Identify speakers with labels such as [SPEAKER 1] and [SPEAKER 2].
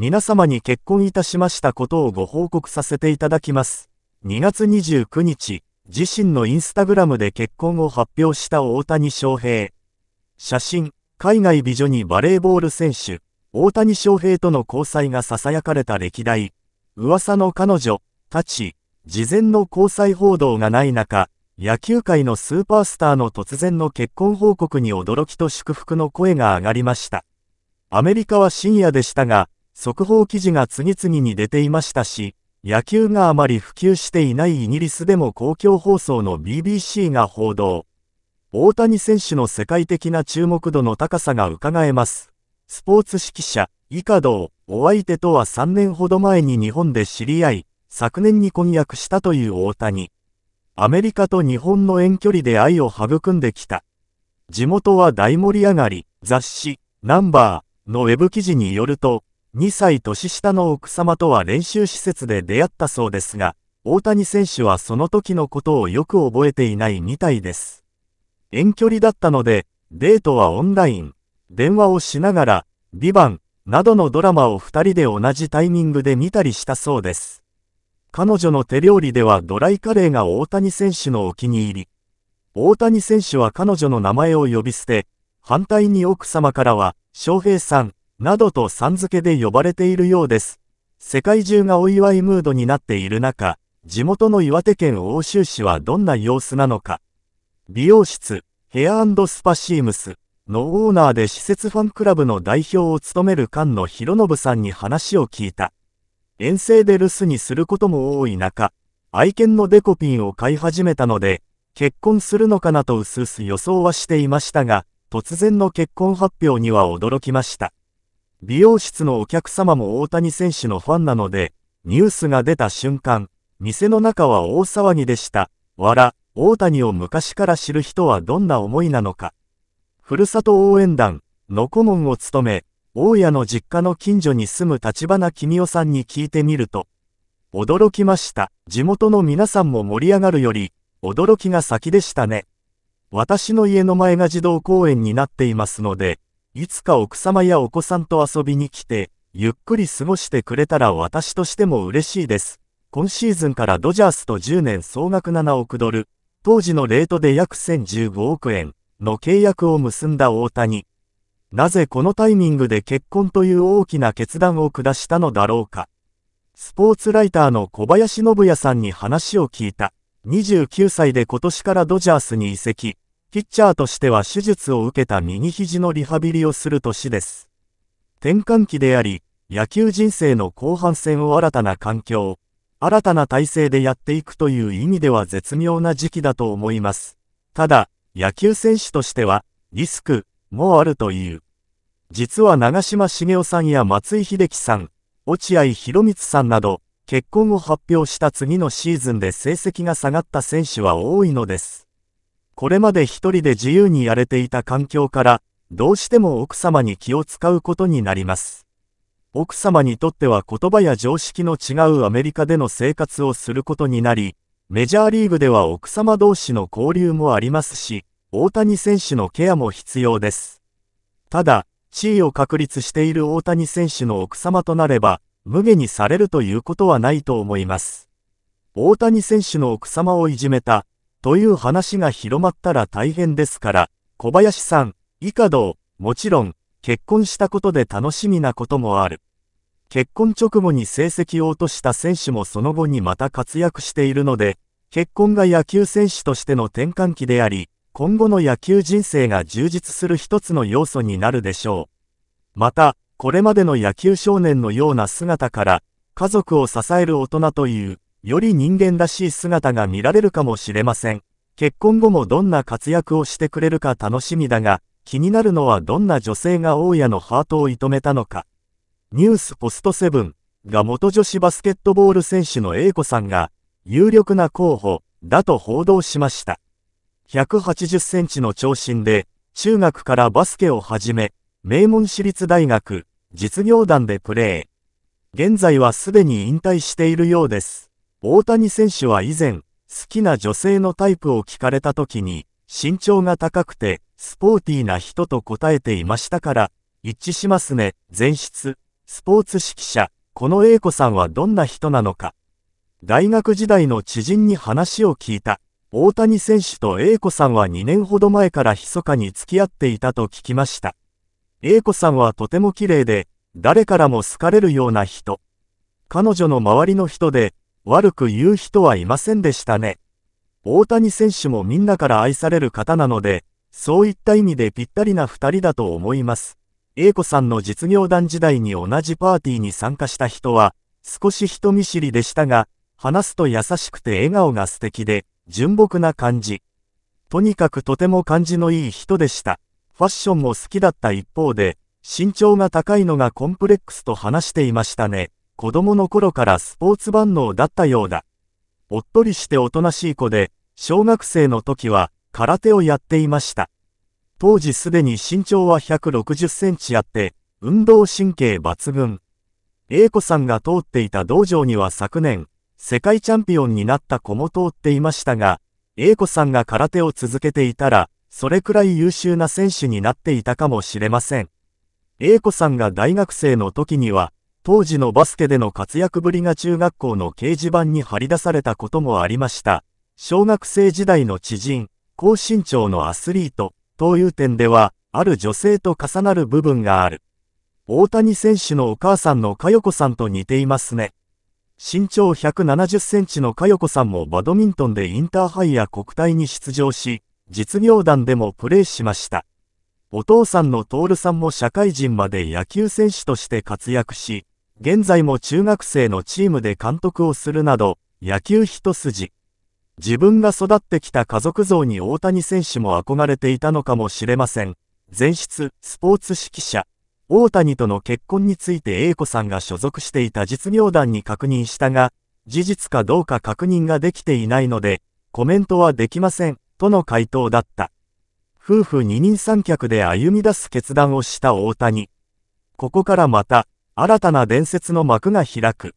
[SPEAKER 1] 皆様に結婚いたしましたことをご報告させていただきます。2月29日、自身のインスタグラムで結婚を発表した大谷翔平。写真、海外美女にバレーボール選手、大谷翔平との交際が囁かれた歴代、噂の彼女、たち、事前の交際報道がない中、野球界のスーパースターの突然の結婚報告に驚きと祝福の声が上がりました。アメリカは深夜でしたが、速報記事が次々に出ていましたし、野球があまり普及していないイギリスでも公共放送の BBC が報道。大谷選手の世界的な注目度の高さが伺えます。スポーツ指揮者、以下道、お相手とは3年ほど前に日本で知り合い、昨年に婚約したという大谷。アメリカと日本の遠距離で愛を育んできた。地元は大盛り上がり、雑誌、ナンバーのウェブ記事によると、2歳年下の奥様とは練習施設で出会ったそうですが、大谷選手はその時のことをよく覚えていないみたいです。遠距離だったので、デートはオンライン、電話をしながら、ビバンなどのドラマを2人で同じタイミングで見たりしたそうです。彼女の手料理ではドライカレーが大谷選手のお気に入り。大谷選手は彼女の名前を呼び捨て、反対に奥様からは、翔平さん、などとさん付けで呼ばれているようです。世界中がお祝いムードになっている中、地元の岩手県欧州市はどんな様子なのか。美容室、ヘアスパシームスのオーナーで施設ファンクラブの代表を務める菅野博信さんに話を聞いた。遠征で留守にすることも多い中、愛犬のデコピンを飼い始めたので、結婚するのかなとうすうす予想はしていましたが、突然の結婚発表には驚きました。美容室のお客様も大谷選手のファンなので、ニュースが出た瞬間、店の中は大騒ぎでした。わら、大谷を昔から知る人はどんな思いなのか。ふるさと応援団の顧問を務め、大家の実家の近所に住む立花公夫さんに聞いてみると、驚きました。地元の皆さんも盛り上がるより、驚きが先でしたね。私の家の前が児童公園になっていますので、いつか奥様やお子さんと遊びに来て、ゆっくり過ごしてくれたら私としても嬉しいです。今シーズンからドジャースと10年総額7億ドル、当時のレートで約1015億円の契約を結んだ大谷。なぜこのタイミングで結婚という大きな決断を下したのだろうか。スポーツライターの小林信也さんに話を聞いた。29歳で今年からドジャースに移籍。ピッチャーとしては手術を受けた右肘のリハビリをする年です。転換期であり、野球人生の後半戦を新たな環境、新たな体制でやっていくという意味では絶妙な時期だと思います。ただ、野球選手としては、リスクもあるという。実は長嶋茂雄さんや松井秀喜さん、落合博満さんなど、結婚を発表した次のシーズンで成績が下がった選手は多いのです。これまで一人で自由にやれていた環境から、どうしても奥様に気を使うことになります。奥様にとっては言葉や常識の違うアメリカでの生活をすることになり、メジャーリーグでは奥様同士の交流もありますし、大谷選手のケアも必要です。ただ、地位を確立している大谷選手の奥様となれば、無下にされるということはないと思います。大谷選手の奥様をいじめた、という話が広まったら大変ですから、小林さん、以下同、もちろん、結婚したことで楽しみなこともある。結婚直後に成績を落とした選手もその後にまた活躍しているので、結婚が野球選手としての転換期であり、今後の野球人生が充実する一つの要素になるでしょう。また、これまでの野球少年のような姿から、家族を支える大人というより人間らしい姿が見られるかもしれません。結婚後もどんな活躍をしてくれるか楽しみだが、気になるのはどんな女性が大家のハートを射止めたのか。ニュースポストセブンが元女子バスケットボール選手の A 子さんが、有力な候補だと報道しました。180センチの長身で、中学からバスケを始め、名門私立大学、実業団でプレー。現在はすでに引退しているようです。大谷選手は以前、好きな女性のタイプを聞かれた時に、身長が高くて、スポーティーな人と答えていましたから、一致しますね、前室、スポーツ指揮者、この A 子さんはどんな人なのか。大学時代の知人に話を聞いた。大谷選手と A 子さんは2年ほど前から密かに付き合っていたと聞きました。A 子さんはとても綺麗で、誰からも好かれるような人。彼女の周りの人で、悪く言う人はいませんでしたね。大谷選手もみんなから愛される方なので、そういった意味でぴったりな2人だと思います。英子さんの実業団時代に同じパーティーに参加した人は、少し人見知りでしたが、話すと優しくて笑顔が素敵で、純朴な感じ。とにかくとても感じのいい人でした。ファッションも好きだった一方で、身長が高いのがコンプレックスと話していましたね。子供の頃からスポーツ万能だったようだ。おっとりしておとなしい子で、小学生の時は空手をやっていました。当時すでに身長は160センチあって、運動神経抜群。A 子さんが通っていた道場には昨年、世界チャンピオンになった子も通っていましたが、A 子さんが空手を続けていたら、それくらい優秀な選手になっていたかもしれません。A 子さんが大学生の時には、当時のバスケでの活躍ぶりが中学校の掲示板に貼り出されたこともありました。小学生時代の知人、高身長のアスリートという点では、ある女性と重なる部分がある。大谷選手のお母さんの佳代子さんと似ていますね。身長170センチの佳代子さんもバドミントンでインターハイや国体に出場し、実業団でもプレーしました。お父さんの徹さんも社会人まで野球選手として活躍し、現在も中学生のチームで監督をするなど、野球一筋。自分が育ってきた家族像に大谷選手も憧れていたのかもしれません。前室、スポーツ指揮者。大谷との結婚について英子さんが所属していた実業団に確認したが、事実かどうか確認ができていないので、コメントはできません、との回答だった。夫婦二人三脚で歩み出す決断をした大谷。ここからまた、新たな伝説の幕が開く。